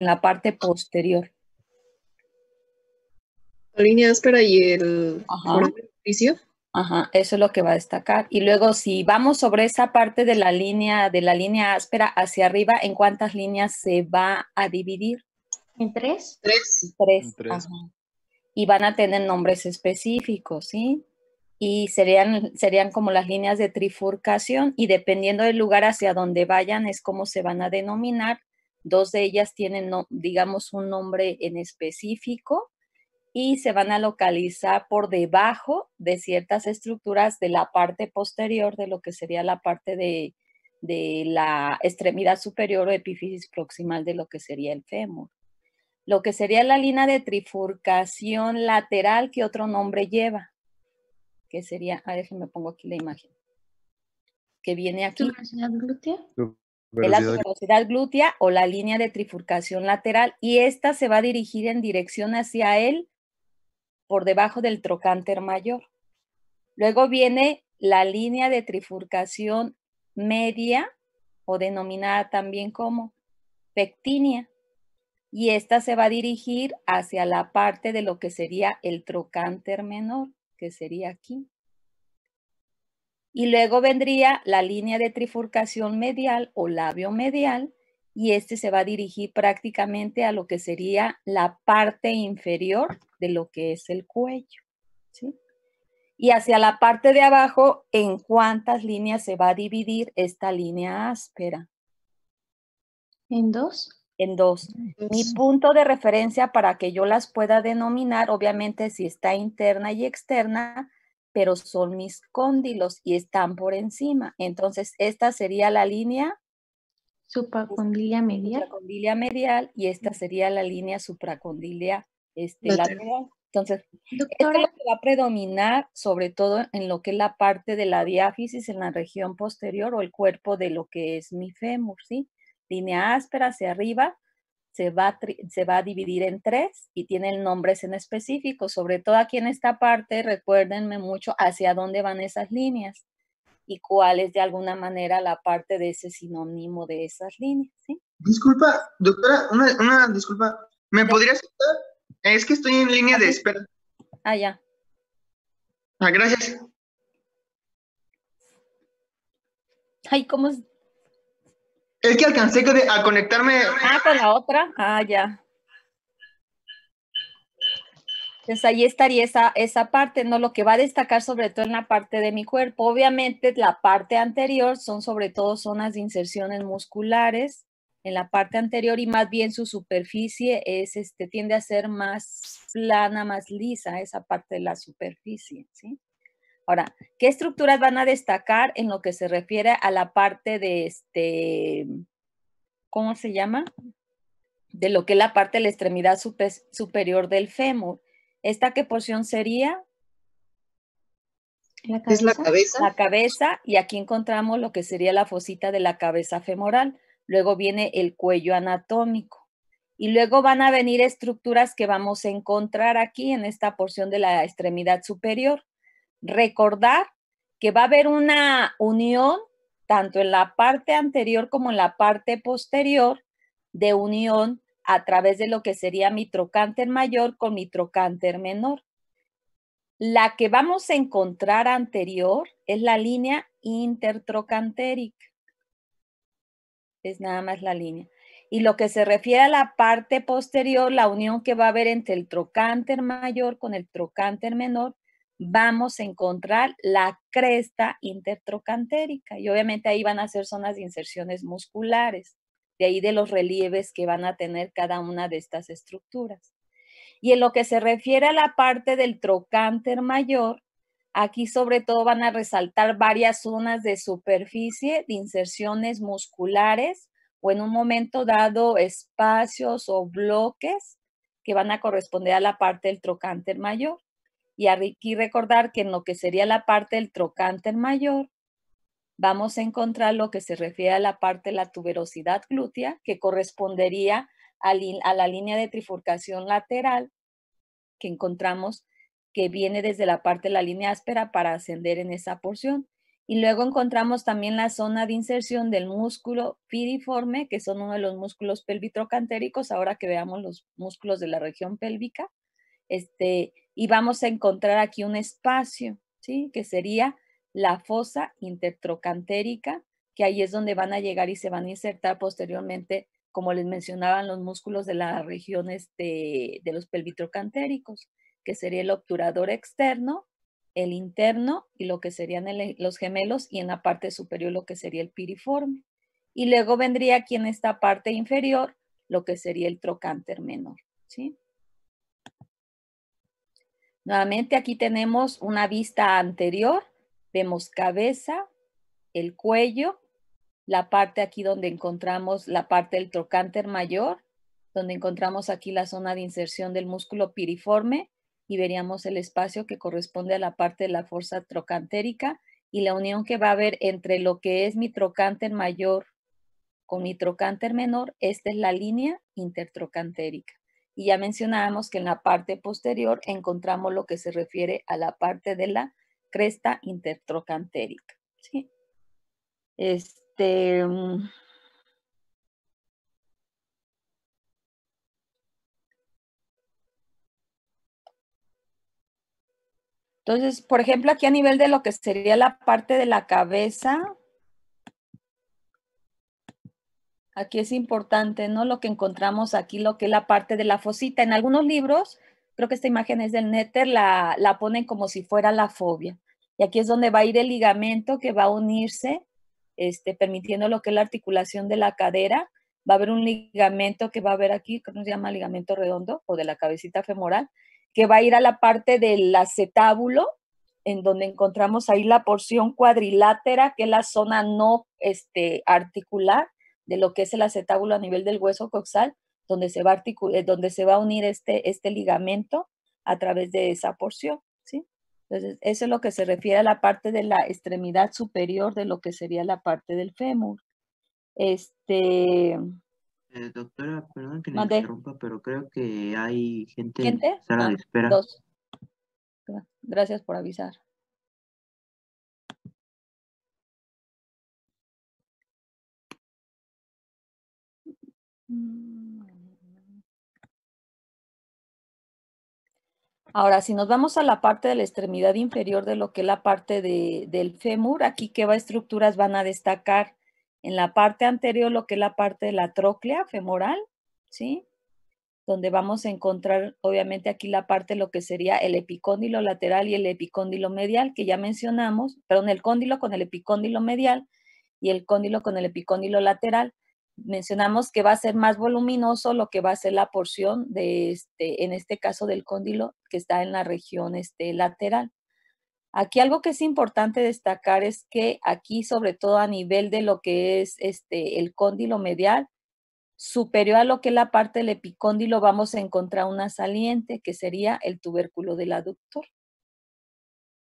En la parte posterior. La línea áspera y el Ajá, eso es lo que va a destacar. Y luego, si vamos sobre esa parte de la línea, de la línea áspera hacia arriba, ¿en cuántas líneas se va a dividir? ¿En tres? Tres. Tres. tres. Y van a tener nombres específicos, ¿sí? Y serían, serían como las líneas de trifurcación y dependiendo del lugar hacia donde vayan es como se van a denominar Dos de ellas tienen, digamos, un nombre en específico y se van a localizar por debajo de ciertas estructuras de la parte posterior de lo que sería la parte de, la extremidad superior o epífisis proximal de lo que sería el fémur. Lo que sería la línea de trifurcación lateral que otro nombre lleva, que sería, a pongo aquí la imagen, que viene aquí. glútea? de la tuberosidad glútea o la línea de trifurcación lateral y esta se va a dirigir en dirección hacia él por debajo del trocánter mayor. Luego viene la línea de trifurcación media o denominada también como pectínea y esta se va a dirigir hacia la parte de lo que sería el trocánter menor, que sería aquí. Y luego vendría la línea de trifurcación medial o labio medial, y este se va a dirigir prácticamente a lo que sería la parte inferior de lo que es el cuello. Y hacia la parte de abajo, ¿en cuántas líneas se va a dividir esta línea áspera? ¿En dos? En dos. Mi punto de referencia para que yo las pueda denominar, obviamente si está interna y externa, pero son mis cóndilos y están por encima. Entonces, esta sería la línea supracondilia medial. Supracondilia medial y esta sería la línea supracondilia este, lateral. Entonces, lo que va a predominar sobre todo en lo que es la parte de la diáfisis en la región posterior o el cuerpo de lo que es mi fémur, ¿sí? Línea áspera hacia arriba se va, a se va a dividir en tres y tienen nombres en específico. Sobre todo aquí en esta parte, recuérdenme mucho hacia dónde van esas líneas y cuál es de alguna manera la parte de ese sinónimo de esas líneas. Disculpa, doctora, una, disculpa. ¿Me podría podrías Es que estoy en línea de espera. Ah, ya. Ah, gracias. Ay, ¿cómo, es que alcancé a conectarme. Ah, con la otra. Ah, ya. Entonces pues ahí estaría esa, esa parte, ¿no? Lo que va a destacar sobre todo en la parte de mi cuerpo. Obviamente la parte anterior son sobre todo zonas de inserciones musculares en la parte anterior y más bien su superficie es, este, tiende a ser más plana, más lisa esa parte de la superficie, ¿sí? Ahora, ¿qué estructuras van a destacar en lo que se refiere a la parte de este, ¿cómo se llama? De lo que es la parte de la extremidad superior del fémur. ¿Esta qué porción sería? es la cabeza. La cabeza, y aquí encontramos lo que sería la fosita de la cabeza femoral. Luego viene el cuello anatómico. Y luego van a venir estructuras que vamos a encontrar aquí en esta porción de la extremidad superior recordar que va a haber una unión tanto en la parte anterior como en la parte posterior de unión a través de lo que sería mi trocánter mayor con mi trocánter menor. La que vamos a encontrar anterior es la línea intertrocantérica. Es nada más la línea. Y lo que se refiere a la parte posterior, la unión que va a haber entre el trocánter mayor con el trocánter menor vamos a encontrar la cresta intertrocantérica y obviamente ahí van a ser zonas de inserciones musculares, de ahí de los relieves que van a tener cada una de estas estructuras. Y en lo que se refiere a la parte del trocánter mayor, aquí sobre todo van a resaltar varias zonas de superficie de inserciones musculares o en un momento dado espacios o bloques que van a corresponder a la parte del trocánter mayor. Y aquí recordar que en lo que sería la parte del trocánter mayor, vamos a encontrar lo que se refiere a la parte de la tuberosidad glútea, que correspondería a, la línea de trifurcación lateral que encontramos que viene desde la parte de la línea áspera para ascender en esa porción. Y luego encontramos también la zona de inserción del músculo piriforme, que son uno de los músculos pelvitrocantéricos, ahora que veamos los músculos de la región pélvica, este, y vamos a encontrar aquí un espacio, ¿sí? Que sería la fosa intertrocantérica, que ahí es donde van a llegar y se van a insertar posteriormente, como les mencionaban, los músculos de las regiones de, de los pelvitrocantéricos, que sería el obturador externo, el interno y lo que serían e, los gemelos y en la parte superior lo que sería el piriforme. Y luego vendría aquí en esta parte inferior lo que sería el trocánter menor, ¿sí? Nuevamente aquí tenemos una vista anterior, vemos cabeza, el cuello, la parte aquí donde encontramos la parte del trocánter mayor, donde encontramos aquí la zona de inserción del músculo piriforme y veríamos el espacio que corresponde a la parte de la fuerza trocantérica y la unión que va a haber entre lo que es mi trocánter mayor con mi trocánter menor, esta es la línea intertrocantérica. Y ya mencionábamos que en la parte posterior encontramos lo que se refiere a la parte de la cresta intertrocantérica. Este. Mm, entonces, por ejemplo, aquí a nivel de lo que sería la parte de la cabeza, Aquí es importante, ¿no? Lo que encontramos aquí, lo que es la parte de la fosita. En algunos libros, creo que esta imagen es del Netter, la, la ponen como si fuera la fobia. Y aquí es donde va a ir el ligamento que va a unirse, este, permitiendo lo que es la articulación de la cadera. Va a haber un ligamento que va a haber aquí, que nos llama ligamento redondo o de la cabecita femoral, que va a ir a la parte del acetábulo, en donde encontramos ahí la porción cuadrilátera, que es la zona no este, articular, de lo que es el acetábulo a nivel del hueso coxal, donde se va a, eh, donde se va a unir este, este ligamento a través de esa porción. ¿sí? Entonces, eso es lo que se refiere a la parte de la extremidad superior de lo que sería la parte del fémur. Este. Eh, doctora, perdón que me interrumpa, pero creo que hay gente, que está sala la de ah, espera. Gracias por avisar. Mm. Ahora, si nos vamos a la parte de la extremidad inferior de lo que es la parte del fémur, aquí qué va estructuras van a destacar. En la parte anterior, lo que es la parte de la tróclea femoral, ¿sí? Donde vamos a encontrar, obviamente, aquí la parte lo que sería el epicóndilo lateral y el epicóndilo medial, que ya mencionamos, perdón, el cóndilo con el epicóndilo medial y el cóndilo con el epicóndilo lateral mencionamos que va a ser más voluminoso lo que va a ser la porción de este, en este caso del cóndilo que está en la región este, lateral. Aquí algo que es importante destacar es que aquí, sobre todo a nivel de lo que es este, el cóndilo medial, superior a lo que es la parte del epicóndilo, vamos a encontrar una saliente que sería el tubérculo del aductor.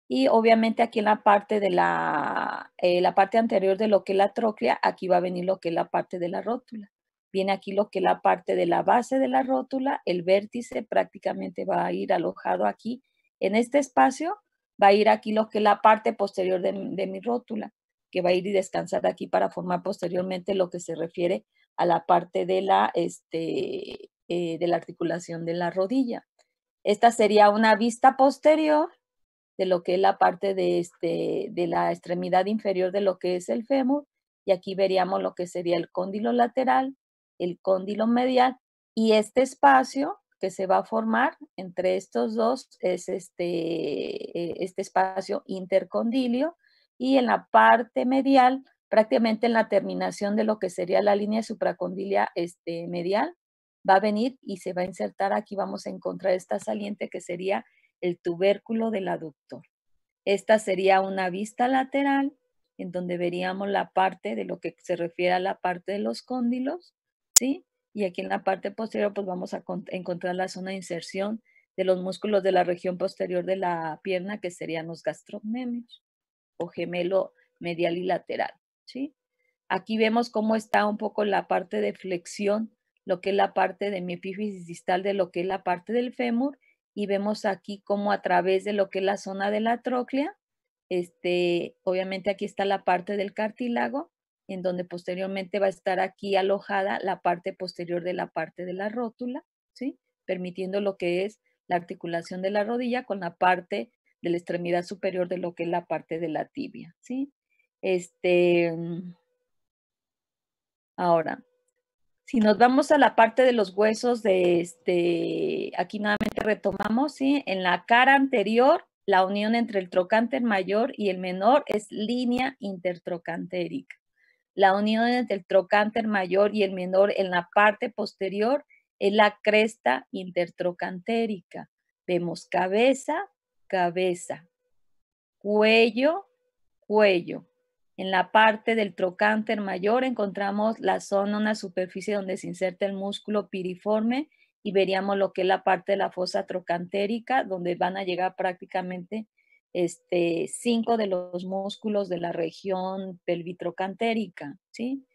Y obviamente aquí en la parte de la, eh, parte anterior de lo que es la troclea aquí va a venir lo que es la parte de la rótula. Viene aquí lo que es la parte de la base de la rótula, el vértice prácticamente va a ir alojado aquí en este espacio, va a ir aquí lo que es la parte posterior de, mi rótula, que va a ir y descansar aquí para formar posteriormente lo que se refiere a la parte de la, este, eh, de la articulación de la rodilla. Esta sería una vista posterior de lo que es la parte de, este, de la extremidad inferior de lo que es el fémur, y aquí veríamos lo que sería el cóndilo lateral, el cóndilo medial, y este espacio que se va a formar entre estos dos es este, eh, este espacio intercondilio, y en la parte medial, prácticamente en la terminación de lo que sería la línea supracondilia este, medial, va a venir y se va a insertar, aquí vamos a encontrar esta saliente que sería el tubérculo del aductor. Esta sería una vista lateral en donde veríamos la parte de lo que se refiere a la parte de los cóndilos, ¿sí? Y aquí en la parte posterior pues vamos a encontrar la zona de inserción de los músculos de la región posterior de la pierna que serían los gastrocnemios o gemelo medial y lateral, ¿sí? Aquí vemos cómo está un poco la parte de flexión, lo que es la parte de mi epífisis distal de lo que es la parte del fémur y vemos aquí cómo a través de lo que es la zona de la troclea este, obviamente aquí está la parte del cartílago, en donde posteriormente va a estar aquí alojada la parte posterior de la parte de la rótula, ¿sí? permitiendo lo que es la articulación de la rodilla con la parte de la extremidad superior de lo que es la parte de la tibia. ¿sí? Este, mm, ahora, si nos vamos a la parte de los huesos, de este, aquí nuevamente retomamos, en la cara anterior, la unión entre el trocánter mayor y el menor es línea intertrocantérica. La unión entre el trocánter mayor y el menor en la parte posterior es la cresta intertrocantérica. Vemos cabeza, cabeza, cuello, cuello, en la parte del trocánter mayor encontramos la zona, una superficie donde se inserta el músculo piriforme y veríamos lo que es la parte de la fosa trocantérica, donde van a llegar prácticamente este, cinco de los músculos de la región pelvitrocantérica, ¿sí?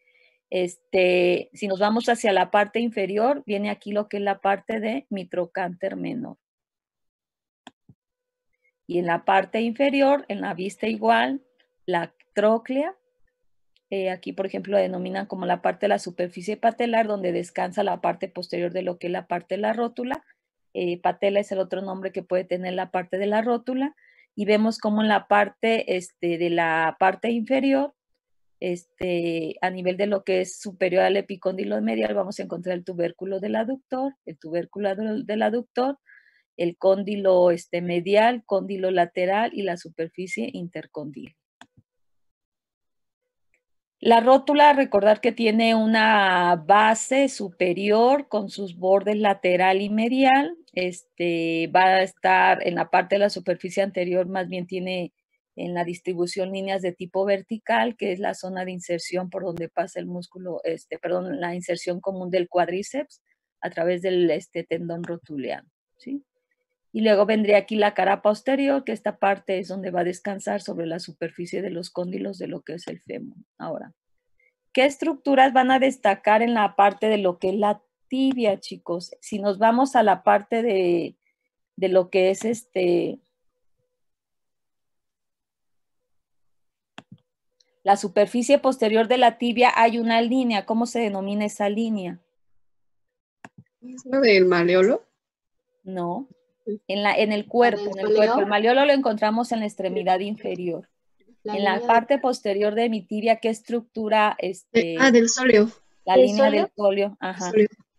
Este, si nos vamos hacia la parte inferior, viene aquí lo que es la parte de mitrocánter menor. Y en la parte inferior, en la vista igual, la troclea. Eh, aquí, por ejemplo, lo denominan como la parte de la superficie patelar, donde descansa la parte posterior de lo que es la parte de la rótula. Eh, patela es el otro nombre que puede tener la parte de la rótula. Y vemos como en la parte este, de la parte inferior, este, a nivel de lo que es superior al epicóndilo medial, vamos a encontrar el tubérculo del aductor, el tubérculo del aductor, el cóndilo este, medial, cóndilo lateral y la superficie intercondílea. La rótula, recordar que tiene una base superior con sus bordes lateral y medial. Este, va a estar en la parte de la superficie anterior, más bien tiene en la distribución líneas de tipo vertical, que es la zona de inserción por donde pasa el músculo, este, perdón, la inserción común del cuádriceps a través del este, tendón rotuliano, ¿sí? Y luego vendría aquí la cara posterior, que esta parte es donde va a descansar sobre la superficie de los cóndilos de lo que es el fémur. Ahora, ¿qué estructuras van a destacar en la parte de lo que es la tibia, chicos? Si nos vamos a la parte de, de lo que es este... La superficie posterior de la tibia hay una línea. ¿Cómo se denomina esa línea? ¿Es la del maleolo? No en, la, en el cuerpo, en el cuerpo. El maleolo lo encontramos en la extremidad inferior. en la parte posterior de mi tibia, ¿qué estructura? Este, ah, del sóleo. La línea del sóleo, ajá.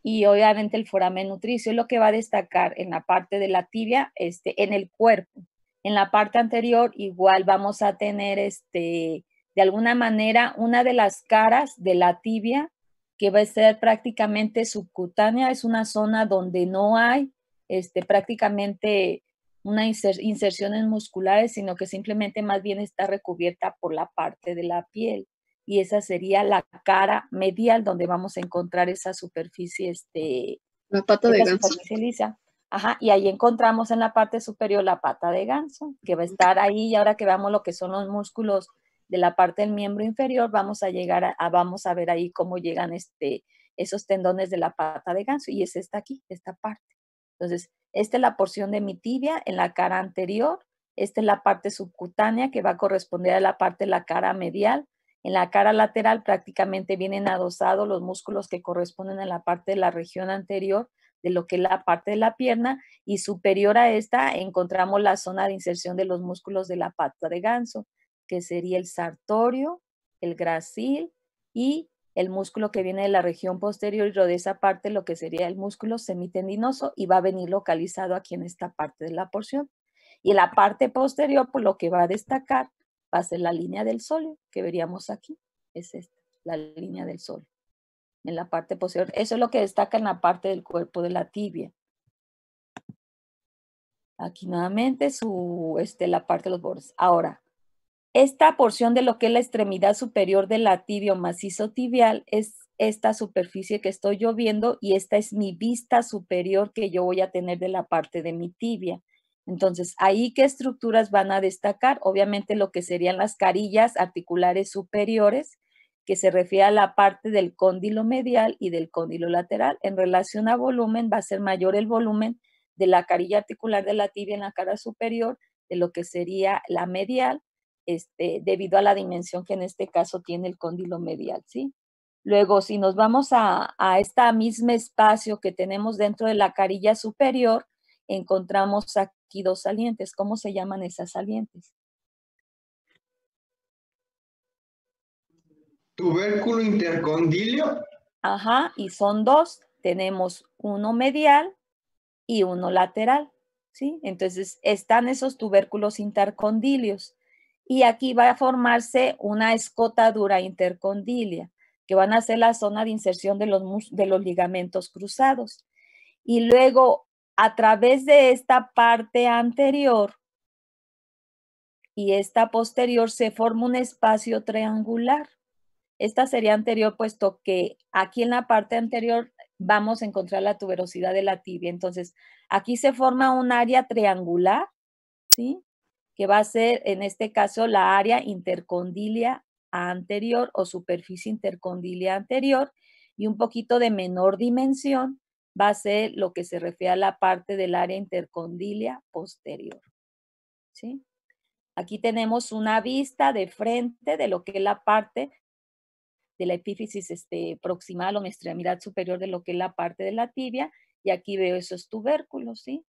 Y obviamente el foramen nutricio es lo que va a destacar en la parte de la tibia, este, en el cuerpo. En la parte anterior, igual vamos a tener, este, de alguna manera, una de las caras de la tibia, que va a ser prácticamente subcutánea, es una zona donde no hay este, prácticamente una inserción en musculares, sino que simplemente más bien está recubierta por la parte de la piel. Y esa sería la cara medial donde vamos a encontrar esa superficie, este, la pata de ganso. Ajá, y ahí encontramos en la parte superior la pata de ganso, que va a estar ahí y ahora que veamos lo que son los músculos de la parte del miembro inferior, vamos a llegar vamos a ver ahí cómo llegan este, esos tendones de la pata de ganso y es esta aquí, esta parte. Entonces, esta es la porción de mi tibia en la cara anterior, esta es la parte subcutánea que va a corresponder a la parte de la cara medial. En la cara lateral prácticamente vienen adosados los músculos que corresponden a la parte de la región anterior de lo que es la parte de la pierna y superior a esta encontramos la zona de inserción de los músculos de la pata de ganso, que sería el sartorio, el gracil y el músculo que viene de la región posterior y rodea esa parte, lo que sería el músculo semitendinoso, y va a venir localizado aquí en esta parte de la porción. Y la parte posterior, por pues, lo que va a destacar va a ser la línea del sol que veríamos aquí, es esta, la línea del sol en la parte posterior. Eso es lo que destaca en la parte del cuerpo de la tibia. Aquí nuevamente su, este, la parte de los bordes. Ahora, esta porción de lo que es la extremidad superior de la tibio macizo tibial es esta superficie que estoy yo viendo y esta es mi vista superior que yo voy a tener de la parte de mi tibia. Entonces, ahí qué estructuras van a destacar? Obviamente lo que serían las carillas articulares superiores, que se refiere a la parte del cóndilo medial y del cóndilo lateral. En relación a volumen, va a ser mayor el volumen de la carilla articular de la tibia en la cara superior de lo que sería la medial este, debido a la dimensión que en este caso tiene el cóndilo medial, ¿sí? Luego, si nos vamos a, a este mismo espacio que tenemos dentro de la carilla superior, encontramos aquí dos salientes. ¿Cómo se llaman esas salientes? Tubérculo intercondilio. Ajá, y son dos. Tenemos uno medial y uno lateral, ¿sí? Entonces, están esos tubérculos intercondilios y aquí va a formarse una escotadura intercondilia, que van a ser la zona de inserción de los, de los ligamentos cruzados. Y luego, a través de esta parte anterior y esta posterior, se forma un espacio triangular. Esta sería anterior, puesto que aquí en la parte anterior vamos a encontrar la tuberosidad de la tibia. Entonces, aquí se forma un área triangular, ¿sí? que va a ser en este caso la área intercondilia anterior o superficie intercondilia anterior y un poquito de menor dimensión va a ser lo que se refiere a la parte del área intercondilia posterior. ¿Sí? Aquí tenemos una vista de frente de lo que es la parte de la epífisis este, proximal o mi superior de lo que es la parte de la tibia y aquí veo esos tubérculos, ¿sí?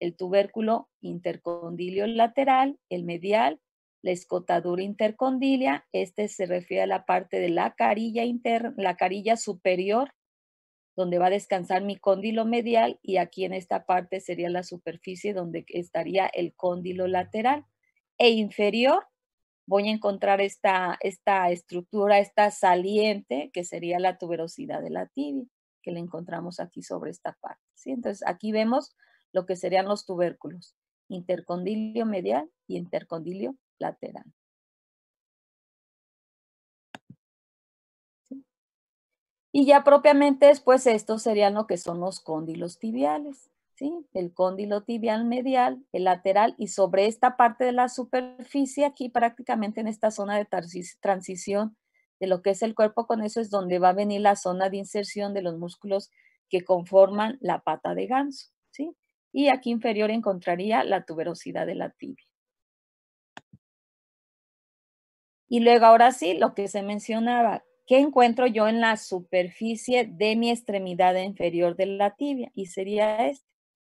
el tubérculo intercondilio lateral, el medial, la escotadura intercondilia, este se refiere a la parte de la carilla, interna la carilla superior, donde va a descansar mi cóndilo medial y aquí en esta parte sería la superficie donde estaría el cóndilo lateral e inferior. Voy a encontrar esta, esta estructura, esta saliente, que sería la tuberosidad de la tibia, que la encontramos aquí sobre esta parte. ¿sí? Entonces, aquí vemos lo que serían los tubérculos, intercondilio medial y intercondilio lateral. Y ya propiamente después estos serían lo que son los cóndilos tibiales, ¿sí? El cóndilo tibial medial, el lateral y sobre esta parte de la superficie aquí prácticamente en esta zona de transición de lo que es el cuerpo con eso es donde va a venir la zona de inserción de los músculos que conforman la pata de ganso, ¿sí? y aquí inferior encontraría la tuberosidad de la tibia. Y luego ahora sí, lo que se mencionaba, ¿qué encuentro yo en la superficie de mi extremidad inferior de la tibia? Y sería este,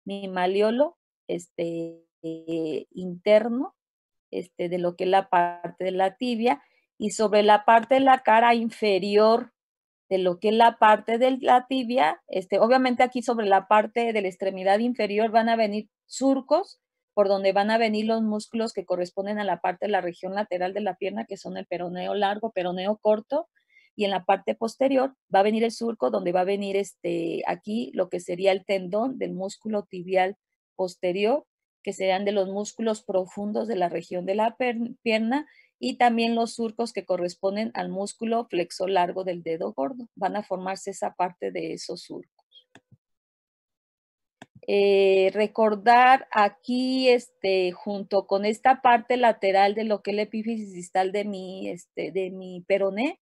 mi maleolo este, eh, interno, este, de lo que es la parte de la tibia, y sobre la parte de la cara inferior de lo que es la parte de la tibia. Este, obviamente aquí sobre la parte de la extremidad inferior van a venir surcos por donde van a venir los músculos que corresponden a la parte de la región lateral de la pierna, que son el peroneo largo, peroneo corto, y en la parte posterior va a venir el surco donde va a venir este, aquí lo que sería el tendón del músculo tibial posterior que se de los músculos profundos de la región de la pierna y también los surcos que corresponden al músculo flexo largo del dedo gordo. Van a formarse esa parte de esos surcos. Eh, recordar aquí, este, junto con esta parte lateral de lo que es la epífisis distal de mi, este, de mi peroné,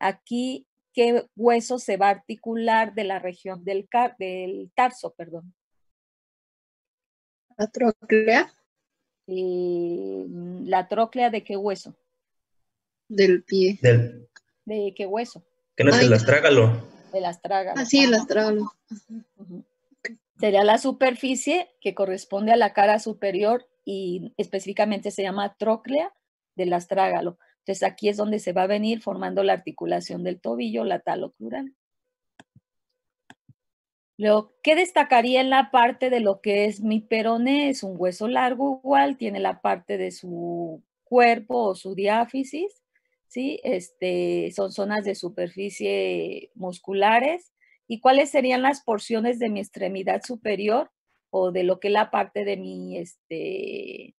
aquí qué hueso se va a articular de la región del, del tarso, perdón. ¿La troclea eh, ¿La tróclea de qué hueso? Del pie. ¿De qué hueso? que no es el astrágalo? El astrágalo. Ah, sí, el astrágalo. Sería la superficie que corresponde a la cara superior y específicamente se llama tróclea del astrágalo. Entonces aquí es donde se va a venir formando la articulación del tobillo, la talocrural. Lo ¿qué destacaría en la parte de lo que es mi peroné? Es un hueso largo igual, tiene la parte de su cuerpo o su diáfisis, ¿sí? Este, son zonas de superficie musculares. ¿Y cuáles serían las porciones de mi extremidad superior o de lo que es la parte de mi, este,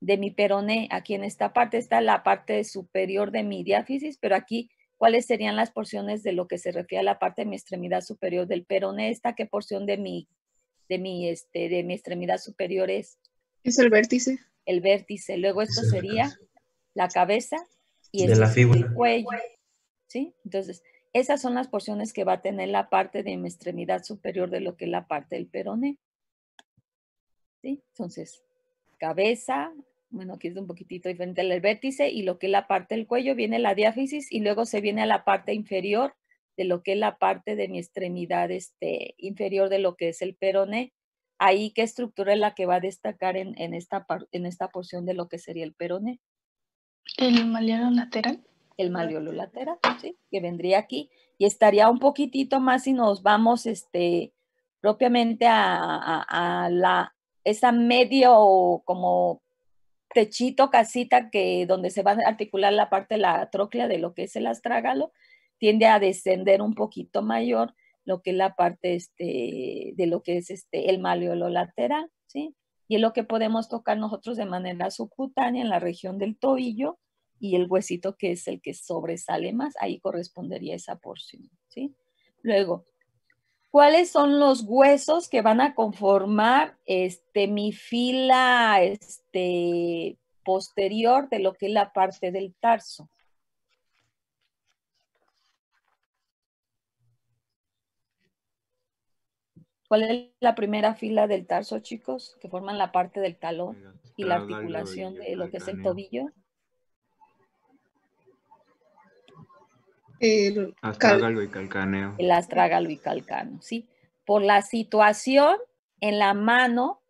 de mi peroné? Aquí en esta parte está la parte superior de mi diáfisis, pero aquí cuáles serían las porciones de lo que se refiere a la parte de mi extremidad superior del peroné, esta qué porción de mi, de mi, este, de mi extremidad superior es. Es el vértice. El vértice. Luego esto sería la cabeza y este, el cuello. ¿Sí? Entonces, esas son las porciones que va a tener la parte de mi extremidad superior de lo que es la parte del peroné. ¿Sí? Entonces, cabeza, bueno, aquí es un poquitito diferente el vértice y lo que es la parte del cuello, viene la diáfisis y luego se viene a la parte inferior de lo que es la parte de mi extremidad este, inferior de lo que es el peroné. Ahí qué estructura es la que va a destacar en, esta, en esta porción de lo que sería el peroné. El malleolo lateral. El malleolo lateral, sí, que vendría aquí y estaría un poquitito más si nos vamos este, propiamente a, a la, esa medio como techito, casita, que donde se va a articular la parte de la tróclea de lo que es el astrágalo, tiende a descender un poquito mayor lo que es la parte este, de lo que es este, el maleolo lateral, ¿sí? Y es lo que podemos tocar nosotros de manera subcutánea en la región del tobillo y el huesito que es el que sobresale más, ahí correspondería esa porción, ¿sí? Luego, cuáles son los huesos que van a conformar este, mi fila este, posterior de lo que es la parte del tarso. ¿Cuál es la primera fila del tarso, chicos? Que forman la parte del talón y la articulación de lo que es el tobillo. El astrágalo y calcáneo. El astrágalo y calcáneo, sí. Por la situación en la mano,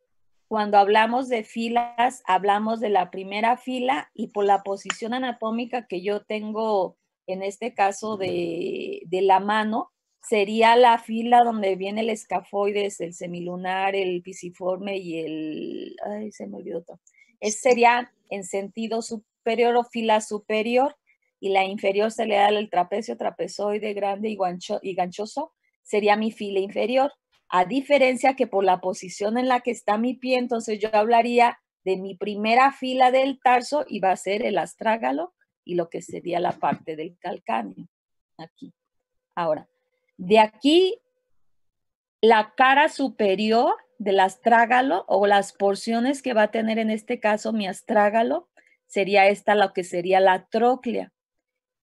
cuando hablamos de filas, hablamos de la primera fila y por la posición anatómica que yo tengo, en este caso de, la mano, sería la fila donde viene el escafoides, el semilunar, el pisiforme y el... Ay, se me olvidó todo. Es, sería en sentido superior o fila superior y la inferior se le da el trapecio, trapezoide, grande y, y ganchoso, sería mi fila inferior. A diferencia que por la posición en la que está mi pie, entonces yo hablaría de mi primera fila del tarso y va a ser el astrágalo y lo que sería la parte del calcáneo. Aquí. Ahora, de aquí, la cara superior del astrágalo o las porciones que va a tener en este caso mi astrágalo sería esta lo que sería la troclea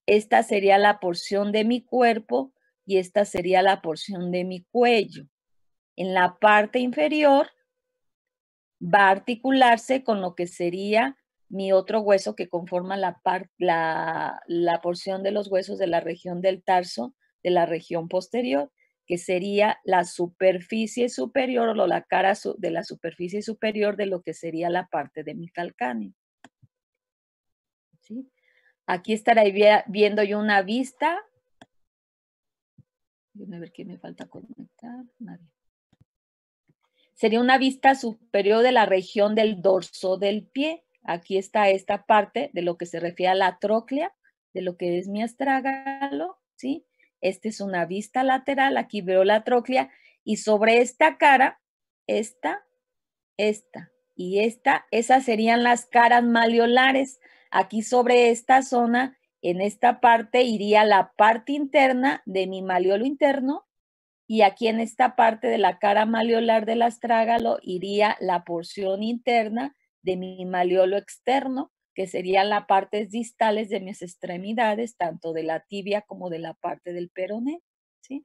esta sería la porción de mi cuerpo y esta sería la porción de mi cuello. En la parte inferior va a articularse con lo que sería mi otro hueso que conforma la, la, porción de los huesos de la región del tarso, de la región posterior, que sería la superficie superior o la cara de la superficie superior de lo que sería la parte de mi calcáneo. Aquí estaré viendo yo una vista. ver me falta Sería una vista superior de la región del dorso del pie. Aquí está esta parte de lo que se refiere a la troclea, de lo que es mi astrágalo, ¿sí? Esta es una vista lateral, aquí veo la troclea y sobre esta cara, esta, esta y esta, esas serían las caras maleolares. Aquí sobre esta zona, en esta parte iría la parte interna de mi maleolo interno y aquí en esta parte de la cara maleolar del astrágalo iría la porción interna de mi maleolo externo, que serían las partes distales de mis extremidades, tanto de la tibia como de la parte del peroné. ¿sí?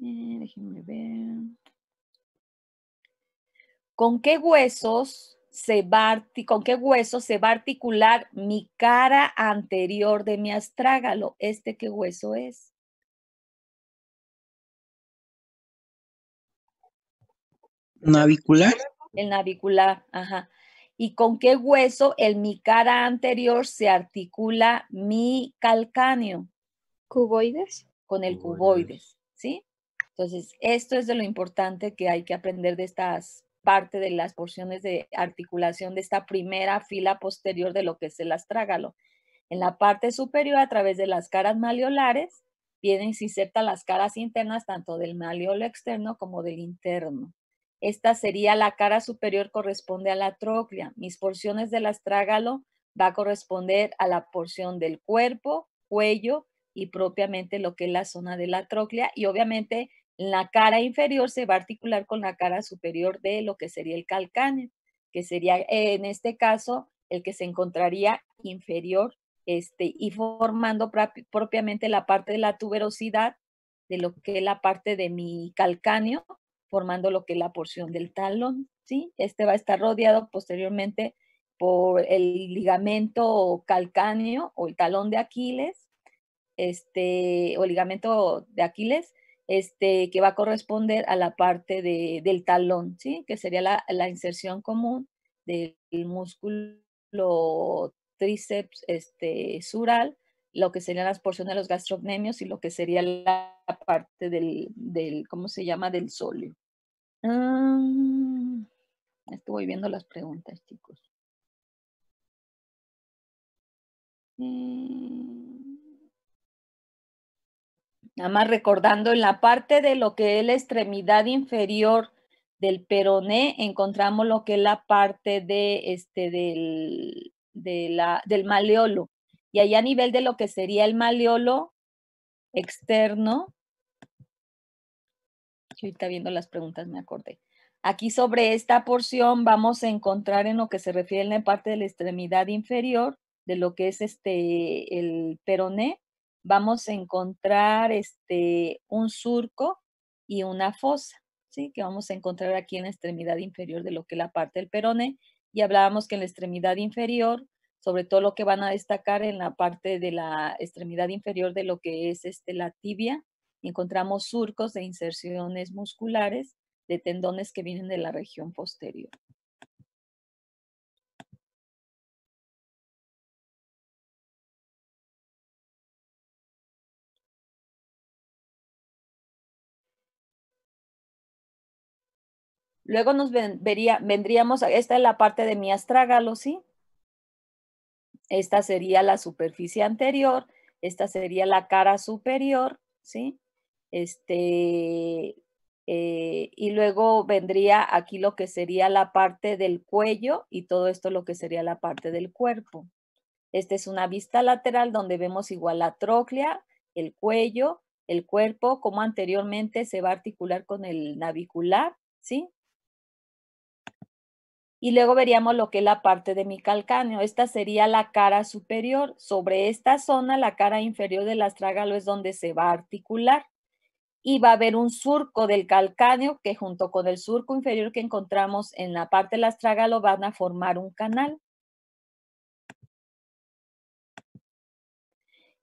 Eh, déjenme ver. ¿Con qué huesos con qué hueso se va a articular mi cara anterior de mi astrágalo. ¿Este qué hueso es? Navicular. El navicular, ajá. ¿Y con qué hueso en mi cara anterior se articula mi calcáneo? Cuboides. Con el cuboides ¿sí? Entonces, esto es de lo importante que hay que aprender de estas parte de las porciones de articulación de esta primera fila posterior de lo que es el astrágalo. En la parte superior, a través de las caras maleolares, vienen y se las caras internas tanto del maleolo externo como del interno. Esta sería la cara superior corresponde a la tróclea. Mis porciones del astrágalo va a corresponder a la porción del cuerpo, cuello y propiamente lo que es la zona de la tróclea y obviamente la cara inferior se va a articular con la cara superior de lo que sería el calcáneo, que sería eh, en este caso el que se encontraría inferior este, y formando propiamente la parte de la tuberosidad de lo que es la parte de mi calcáneo, formando lo que es la porción del talón, ¿sí? Este va a estar rodeado posteriormente por el ligamento calcáneo o el talón de Aquiles, este, o ligamento de Aquiles, este, que va a corresponder a la parte de, del talón, ¿sí? que sería la, la inserción común del músculo tríceps este, sural, lo que serían las porciones de los gastrocnemios y lo que sería la parte del, del ¿cómo se llama?, del sóleo. Ah, Estoy viendo las preguntas, chicos. Eh, Nada más recordando, en la parte de lo que es la extremidad inferior del peroné, encontramos lo que es la parte de, este, del, de del maleolo. Y ahí a nivel de lo que sería el maleolo externo, ahorita viendo las preguntas me acordé. Aquí sobre esta porción vamos a encontrar en lo que se refiere en la parte de la extremidad inferior de lo que es este el peroné vamos a encontrar este, un surco y una fosa, que vamos a encontrar aquí en la extremidad inferior de lo que es la parte del perone. Y hablábamos que en la extremidad inferior, sobre todo lo que van a destacar en la parte de la extremidad inferior de lo que es este, la tibia, encontramos surcos de inserciones musculares de tendones que vienen de la región posterior. Luego nos vería, vendríamos, esta es la parte de mi astrágalo, ¿sí? Esta sería la superficie anterior, esta sería la cara superior, ¿sí? Este, eh, y luego vendría aquí lo que sería la parte del cuello y todo esto lo que sería la parte del cuerpo. Esta es una vista lateral donde vemos igual la troclea, el cuello, el cuerpo, como anteriormente se va a articular con el navicular, ¿sí? y luego veríamos lo que es la parte de mi calcáneo. Esta sería la cara superior. Sobre esta zona, la cara inferior del astrágalo es donde se va a articular y va a haber un surco del calcáneo que junto con el surco inferior que encontramos en la parte del astrágalo van a formar un canal.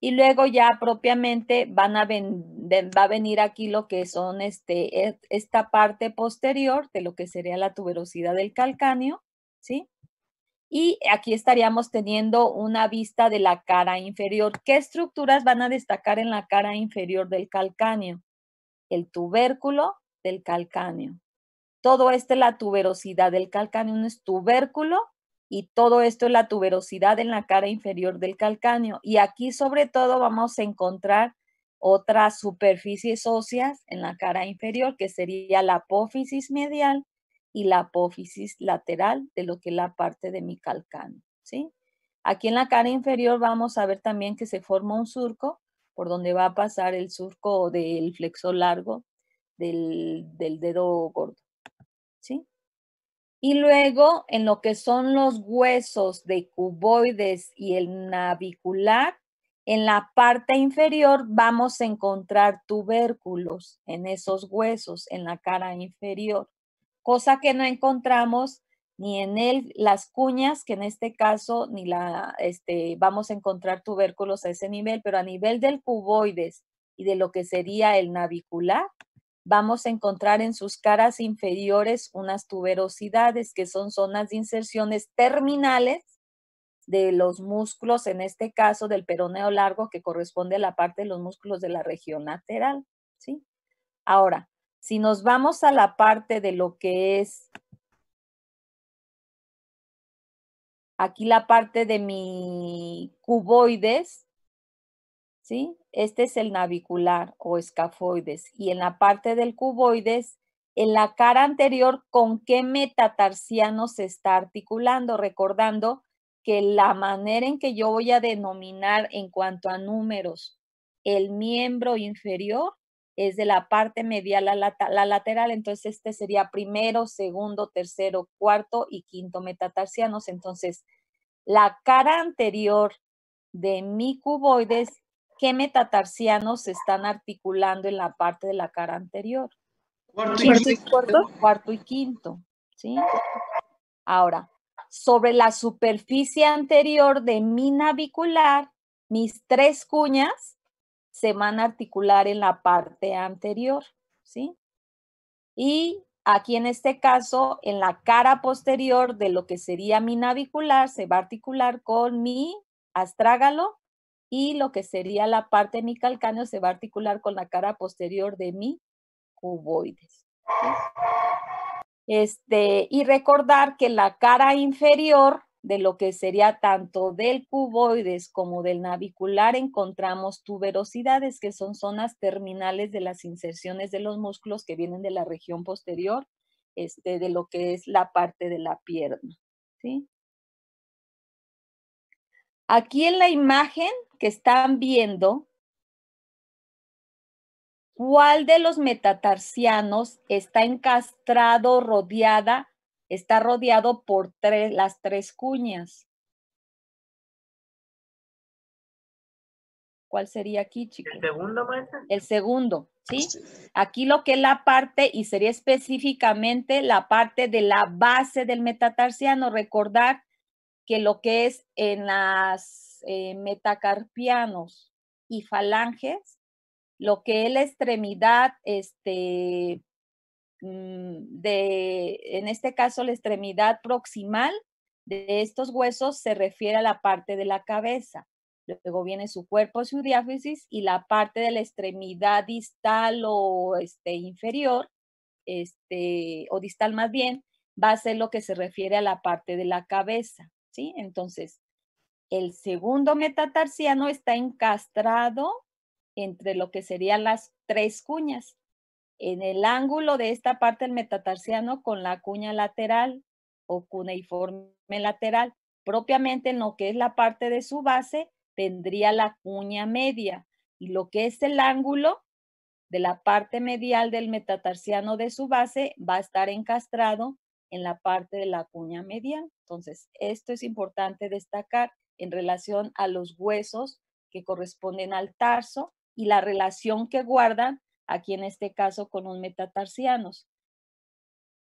y luego ya propiamente van a va a venir aquí lo que son este, e, esta parte posterior de lo que sería la tuberosidad del calcáneo, ¿sí? Y aquí estaríamos teniendo una vista de la cara inferior. ¿Qué estructuras van a destacar en la cara inferior del calcáneo? El tubérculo del calcáneo. Todo este la tuberosidad del calcáneo, es tubérculo y todo esto es la tuberosidad en la cara inferior del calcáneo. Y aquí sobre todo vamos a encontrar otras superficies óseas en la cara inferior, que sería la apófisis medial y la apófisis lateral de lo que es la parte de mi calcáneo. ¿sí? Aquí en la cara inferior vamos a ver también que se forma un surco por donde va a pasar el surco del flexor largo del dedo gordo. Y luego en lo que son los huesos de cuboides y el navicular, en la parte inferior vamos a encontrar tubérculos en esos huesos, en la cara inferior, cosa que no encontramos ni en las cuñas, que en este caso ni la, este, vamos a encontrar tubérculos a ese nivel, pero a nivel del cuboides y de lo que sería el navicular, vamos a encontrar en sus caras inferiores unas tuberosidades, que son zonas de inserciones terminales de los músculos, en este caso del peroneo largo, que corresponde a la parte de los músculos de la región lateral. ¿sí? Ahora, si nos vamos a la parte de lo que es aquí la parte de mi cuboides, ¿sí? Este es el navicular o escafoides. Y en la parte del cuboides, en la cara anterior, ¿con qué metatarsiano se está articulando? Recordando que la manera en que yo voy a denominar en cuanto a números el miembro inferior es de la parte medial a la, la, lateral, entonces este sería primero, segundo, tercero, cuarto y quinto metatarsianos. Entonces, la cara anterior de mi cuboides qué metatarsianos se están articulando en la parte de la cara anterior. Cuarto y quinto. Cuarto, y quinto ¿sí? Ahora, sobre la superficie anterior de mi navicular, mis tres cuñas se van a articular en la parte anterior, ¿sí? Y aquí en este caso, en la cara posterior de lo que sería mi navicular, se va a articular con mi astrágalo y lo que sería la parte de mi calcáneo se va a articular con la cara posterior de mi cuboides. Este, y recordar que la cara inferior de lo que sería tanto del cuboides como del navicular encontramos tuberosidades, que son zonas terminales de las inserciones de los músculos que vienen de la región posterior, este, de lo que es la parte de la pierna. ¿sí? Aquí en la imagen que están viendo, ¿cuál de los metatarsianos está encastrado, rodeada, está rodeado por tres, las tres cuñas? ¿Cuál sería aquí, chicos? El segundo, maestra. El segundo, ¿sí? Aquí lo que es la parte, y sería específicamente la parte de la base del metatarsiano. Recordar que lo que es en las eh, metacarpianos y falanges, lo que es la extremidad, este, mm, de, en este caso, la extremidad proximal de estos huesos se refiere a la parte de la cabeza. Luego viene su cuerpo, su diáfisis y la parte de la extremidad distal o este, inferior, este, o distal más bien, va a ser lo que se refiere a la parte de la cabeza. Entonces, el segundo metatarsiano está encastrado entre lo que serían las tres cuñas, en el ángulo de esta parte del metatarsiano con la cuña lateral o cuneiforme lateral. Propiamente en lo que es la parte de su base tendría la cuña media y lo que es el ángulo de la parte medial del metatarsiano de su base va a estar encastrado en la parte de la cuña medial. Entonces, esto es importante destacar en relación a los huesos que corresponden al tarso y la relación que guardan, aquí en este caso con los metatarsianos.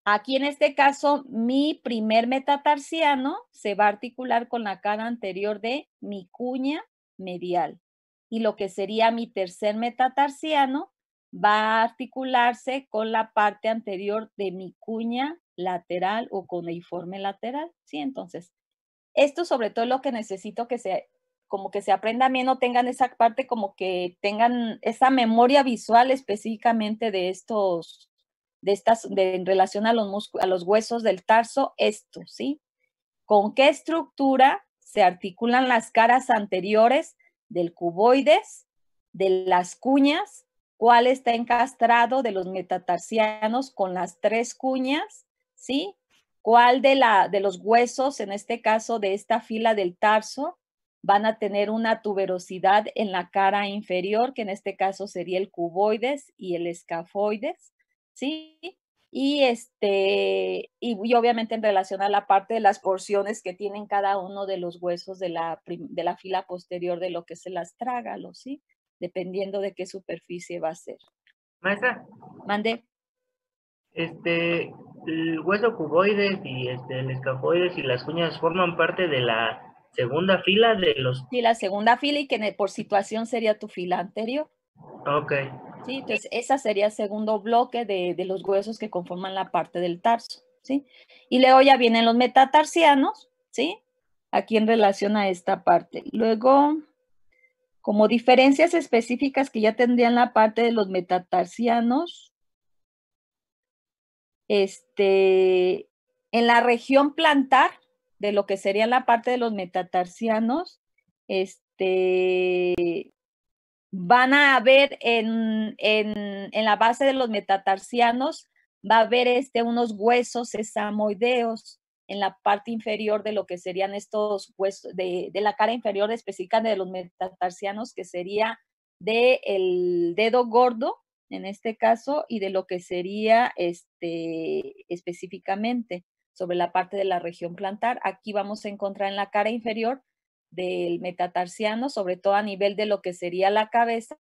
Aquí en este caso, mi primer metatarsiano se va a articular con la cara anterior de mi cuña medial y lo que sería mi tercer metatarsiano va a articularse con la parte anterior de mi cuña lateral o cuneiforme lateral, ¿sí? Entonces, esto sobre todo es lo que necesito que se, como que se aprenda bien o tengan esa parte, como que tengan esa memoria visual específicamente de estos, de estas, en relación a los, a los huesos del tarso, esto, ¿sí? ¿Con qué estructura se articulan las caras anteriores del cuboides, de las cuñas, cuál está encastrado de los metatarsianos con las tres cuñas, ¿sí? ¿Cuál de, la, de los huesos, en este caso de esta fila del tarso, van a tener una tuberosidad en la cara inferior, que en este caso sería el cuboides y el escafoides, ¿sí? Y, este, y, obviamente en relación a la parte de las porciones que tienen cada uno de los huesos de la, de la fila posterior de lo que se las trágalo, ¿sí? Dependiendo de qué superficie va a ser. Maestra. Mande. Este, el hueso cuboides y este, el escafoides y las uñas forman parte de la segunda fila de los... Sí, la segunda fila y que por situación sería tu fila anterior. Ok. Sí, entonces esa sería el segundo bloque de, de los huesos que conforman la parte del tarso, ¿sí? Y luego ya vienen los metatarsianos, ¿sí? Aquí en relación a esta parte. Luego, como diferencias específicas que ya tendrían la parte de los metatarsianos, este, en la región plantar, de lo que sería la parte de los metatarsianos, este, van a haber en, la base de los metatarsianos, va a haber este, unos huesos sesamoideos en la parte inferior de lo que serían estos huesos, de, la cara inferior específica de los metatarsianos, que sería del dedo gordo en este caso y de lo que sería este, específicamente sobre la parte de la región plantar. Aquí vamos a encontrar en la cara inferior del metatarsiano, sobre todo a nivel de lo que sería la cabeza,